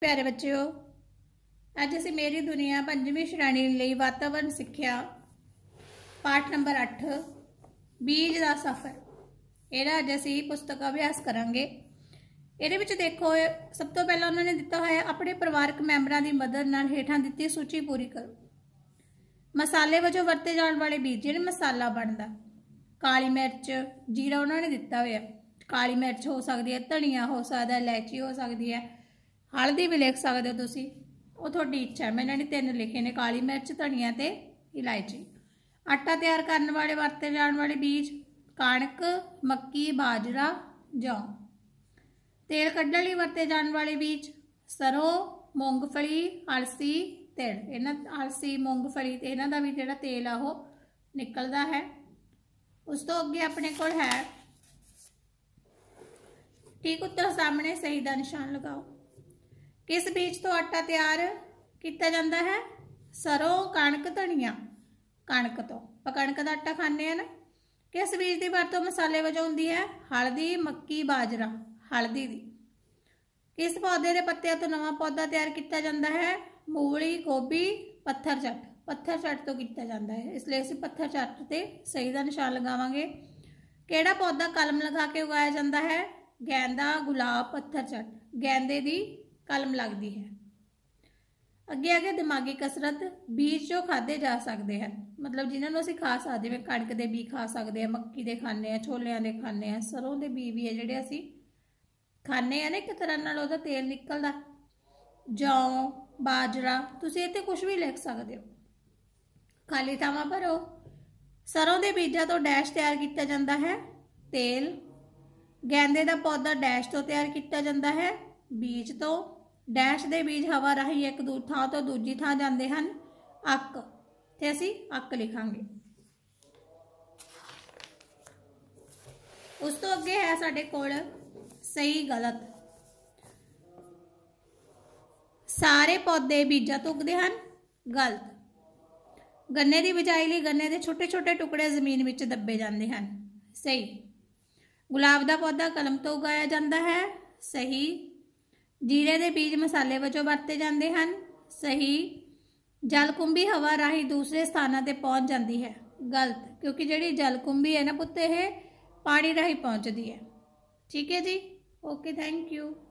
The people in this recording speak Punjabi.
ਪਿਆਰੇ ਬੱਚਿਓ ਅੱਜ ਅਸੀਂ ਮੇਰੀ ਦੁਨੀਆ ਪੰਜਵੀਂ ਸ਼੍ਰੇਣੀ ਲਈ ਵਾਤਾਵਰਣ ਸਿੱਖਿਆ ਪਾਠ ਨੰਬਰ 8 ਬੀਜ ਦਾ ਸਫ਼ਰ ਇਹਦਾ ਅੱਜ ਅਸੀਂ ਪੁਸਤਕ ਅਭਿਆਸ ਕਰਾਂਗੇ ਇਹਦੇ ਵਿੱਚ ਦੇਖੋ ਸਭ ਤੋਂ ਪਹਿਲਾਂ ਉਹਨਾਂ ਨੇ ਦਿੱਤਾ ਹੋਇਆ ਆਪਣੇ ਪਰਿਵਾਰਕ ਮੈਂਬਰਾਂ ਦੀ ਮਦਦ ਨਾਲ ਹੇਠਾਂ ਦਿੱਤੀ ਸੂਚੀ ਪੂਰੀ ਕਰੋ ਮਸਾਲੇ ਵਜੋਂ ਵਰਤੇ ਜਾਣ ਵਾਲੇ ਬੀਜ ਜਿਹੜੇ ਮਸਾਲਾ ਬਣਦਾ ਕਾਲੀ ਮਿਰਚ ਜੀਰਾ ਉਹਨਾਂ ਨੇ ਦਿੱਤਾ ਹੋਇਆ ਕਾਲੀ ਮਿਰਚ ਹੋ ਸਕਦੀ ਹੈ ਧਨੀਆ ਹੋ ਸਕਦਾ ਹੈ ਇਲਾਇਚੀ ਹੋ ਸਕਦੀ ਹੈ ਹਲਦੀ ਵੀ ਲਿਖ ਸਕਦੇ ਹੋ ਤੁਸੀਂ ਉਹ ਤੁਹਾਡੀ ਇੱਛਾ ਮੈਂ ਇਹਨਾਂ ਨੇ ਤਿੰਨ ਲਿਖੇ ਨੇ ਕਾਲੀ ਮਿਰਚ ਧਨੀਆ ਤੇ ਇਲਾਇਚੀ ਆਟਾ ਤਿਆਰ ਕਰਨ ਵਾਲੇ ਵਰਤੇ ਜਾਣ ਵਾਲੇ ਬੀਜ ਕਣਕ ਮੱਕੀ ਬਾਜਰਾ ਜੌ ਤੇਲ ਕੱਢਣ ਲਈ ਵਰਤੇ ਜਾਣ ਵਾਲੇ ਬੀਜ ਸਰੋਂ ਮੂੰਗਫਲੀ ਅਲਸੀ ਤਿਲ ਇਹਨਾਂ ਅਲਸੀ ਮੂੰਗਫਲੀ ਤੇ ਇਹਨਾਂ ਦਾ ਵੀ ਜਿਹੜਾ ਤੇਲ ਆ ਉਹ ਨਿਕਲਦਾ ਹੈ ਉਸ ਤੋਂ ਅੱਗੇ ਆਪਣੇ ਕੋਲ ਹੈ ਠੀਕ ਉੱਤਰ ਸਾਹਮਣੇ ਸਹੀ ਦਾ ਨਿਸ਼ਾਨ ਲਗਾਓ ਕਿਸ ਬੀਜ ਤੋਂ ਆਟਾ ਤਿਆਰ ਕੀਤਾ ਜਾਂਦਾ ਹੈ ਸਰੋਂ ਕਣਕ ਧਨੀਆ ਕਣਕ ਤੋਂ ਆਪਾਂ ਕਣਕ ਦਾ ਆਟਾ ਖਾਂਦੇ ਆ ਨਾ ਕਿਸ ਬੀਜ ਦੀ ਵਰਤੋਂ ਮਸਾਲੇ ਵਜੋਂ ਹੁੰਦੀ ਹੈ ਹਲਦੀ ਮੱਕੀ ਬਾਜਰਾ ਹਲਦੀ ਦੀ ਕਿਸ ਪੌਦੇ ਦੇ ਪੱਤਿਆਂ ਤੋਂ ਨਵਾਂ ਪੌਦਾ ਤਿਆਰ ਕੀਤਾ ਜਾਂਦਾ ਹੈ ਮੂਲੀ ਗੋਭੀ ਪੱਥਰ ਚੱਟ ਪੱਥਰ ਚੱਟ ਤੋਂ ਕੀਤਾ ਜਾਂਦਾ ਹੈ ਇਸ ਲਈ ਅਸੀਂ ਪੱਥਰ ਚੱਟ ਤੇ ਸਹੀ ਦਾ ਨਿਸ਼ਾਨ ਲਗਾਵਾਂਗੇ ਕਿਹੜਾ ਪੌਦਾ ਕਲਮ ਲਗਾ ਕੇ ਉਗਾਇਆ ਜਾਂਦਾ ਹੈ ਗੈਂਦਾ ਗੁਲਾਬ ਪੱਥਰ ਚੱਟ ਗੈਂਦੇ ਦੀ ਕਲਮ ਲੱਗਦੀ ਹੈ ਅੱਗੇ ਅੱਗੇ ਦਿਮਾਗੀ ਕਸਰਤ ਬੀਜ ਜੋ ਖਾਦੇ ਜਾ ਸਕਦੇ ਹਨ ਮਤਲਬ ਜਿਨ੍ਹਾਂ ਨੂੰ ਅਸੀਂ ਖਾ ਸਕਦੇ ਜਿਵੇਂ ਕਣਕ ਦੇ ਬੀ ਖਾ ਸਕਦੇ ਆ ਮੱਕੀ ਦੇ ਖਾਣੇ ਆ ਛੋਲਿਆਂ ਦੇ ਖਾਣੇ ਆ ਸਰੋਂ ਦੇ ਬੀ ਵੀ ਆ ਜਿਹੜੇ ਅਸੀਂ ਖਾਣੇ ਆ ਨੇ ਇੱਕ ਤਰ੍ਹਾਂ ਨਾਲ ਉਹਦਾ ਤੇਲ ਨਿਕਲਦਾ ਜੌ ਬਾਜਰਾ ਤੁਸੀਂ ਇੱਥੇ ਕੁਝ ਵੀ ਲਿਖ ਸਕਦੇ ਹੋ ਖਾਲੀ ਥਾਵਾਂ ਭਰੋ ਸਰੋਂ ਦੇ ਬੀਜਾਂ ਤੋਂ ਡੈਸ਼ ਤਿਆਰ ਕੀਤਾ ਜਾਂਦਾ ਹੈ ਤੇਲ ਗੈਂਦੇ ਦਾ ਪੌਦਾ ਡੈਸ਼ ਤੋਂ ਤਿਆਰ ਕੀਤਾ ਜਾਂਦਾ ਹੈ ਬੀਜ ਤੋਂ ਡੈਸ਼ ਦੇ ਬੀਜ ਹਵਾ ਰਾਹੀਂ ਇੱਕ ਦੂਰ ਥਾਂ ਤੋਂ ਦੂਜੀ ਥਾਂ ਜਾਂਦੇ ਹਨ ਅੱਕ ਤੇ ਅਸੀਂ ਅੱਕ ਲਿਖਾਂਗੇ ਉਸ ਤੋਂ ਅੱਗੇ ਹੈ ਸਾਡੇ ਕੋਲ ਸਹੀ ਗਲਤ ਸਾਰੇ ਪੌਦੇ ਬੀਜਾਂ ਤੋਂ ਉਗਦੇ ਹਨ ਗਲਤ ਗੰਨੇ ਦੀ ਬਿਜਾਈ ਲਈ ਗੰਨੇ ਦੇ ਛੋਟੇ-ਛੋਟੇ ਟੁਕੜੇ ਜ਼ਮੀਨ ਵਿੱਚ ਦੱਬੇ ਜਾਂਦੇ ਹਨ ਸਹੀ ਗੁਲਾਬ ਦਾ ਪੌਦਾ ਕਲਮ ਤੋਂ ਉਗਾਇਆ ਜਾਂਦਾ ਹੈ ਸਹੀ ਜੀਰੇ ਦੇ ਬੀਜ ਮਸਾਲੇ ਵਜੋਂ ਵਰਤੇ ਜਾਂਦੇ ਹਨ ਸਹੀ ਜਲਕੁੰਭੀ ਹਵਾ ਰਾਹੀਂ ਦੂਸਰੇ ਸਥਾਨਾਂ ਤੇ ਪਹੁੰਚ ਜਾਂਦੀ ਹੈ ਗਲਤ ਕਿਉਂਕਿ ਜਿਹੜੀ ਜਲਕੁੰਭੀ ਹੈ ਨਾ ਪੁੱਤ ਇਹ ਪਾਣੀ ਰਾਹੀਂ ਪਹੁੰਚਦੀ ਹੈ ਠੀਕ ਹੈ ਜੀ ਓਕੇ ਥੈਂਕ ਯੂ